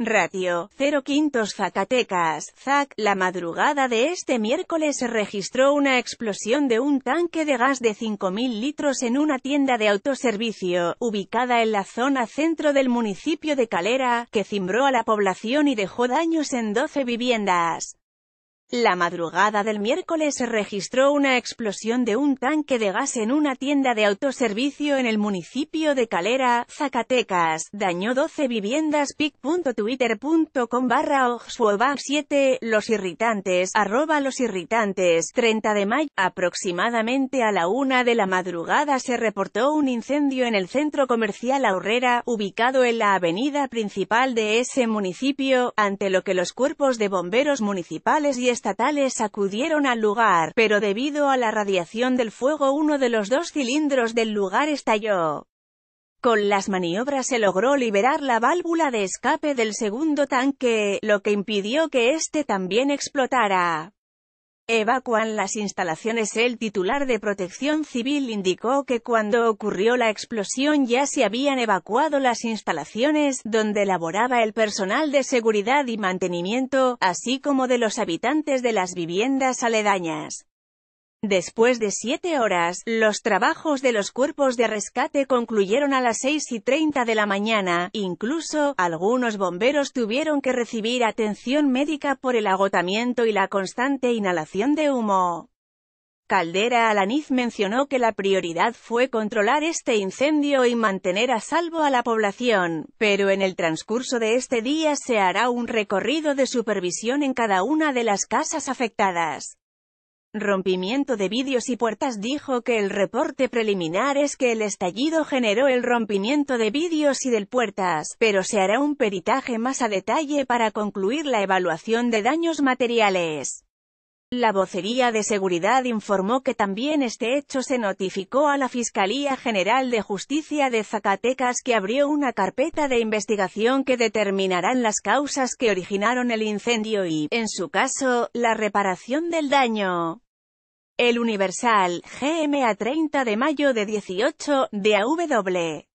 Ratio 05 Zacatecas, Zac, la madrugada de este miércoles se registró una explosión de un tanque de gas de 5.000 litros en una tienda de autoservicio, ubicada en la zona centro del municipio de Calera, que cimbró a la población y dejó daños en 12 viviendas. La madrugada del miércoles se registró una explosión de un tanque de gas en una tienda de autoservicio en el municipio de Calera, Zacatecas. Dañó 12 viviendas. pic.twitter.com barra 7 Los irritantes, arroba los irritantes, 30 de mayo. Aproximadamente a la una de la madrugada se reportó un incendio en el centro comercial Aurrera, ubicado en la avenida principal de ese municipio, ante lo que los cuerpos de bomberos municipales y estatales acudieron al lugar, pero debido a la radiación del fuego uno de los dos cilindros del lugar estalló. Con las maniobras se logró liberar la válvula de escape del segundo tanque, lo que impidió que éste también explotara. Evacuan las instalaciones. El titular de Protección Civil indicó que cuando ocurrió la explosión ya se habían evacuado las instalaciones donde laboraba el personal de seguridad y mantenimiento, así como de los habitantes de las viviendas aledañas. Después de siete horas, los trabajos de los cuerpos de rescate concluyeron a las 6 y 30 de la mañana, incluso, algunos bomberos tuvieron que recibir atención médica por el agotamiento y la constante inhalación de humo. Caldera Alaniz mencionó que la prioridad fue controlar este incendio y mantener a salvo a la población, pero en el transcurso de este día se hará un recorrido de supervisión en cada una de las casas afectadas rompimiento de vidrios y puertas dijo que el reporte preliminar es que el estallido generó el rompimiento de vidrios y del puertas, pero se hará un peritaje más a detalle para concluir la evaluación de daños materiales. La vocería de seguridad informó que también este hecho se notificó a la Fiscalía General de Justicia de Zacatecas que abrió una carpeta de investigación que determinarán las causas que originaron el incendio y, en su caso, la reparación del daño. El Universal, GMA 30 de mayo de 18, de AW.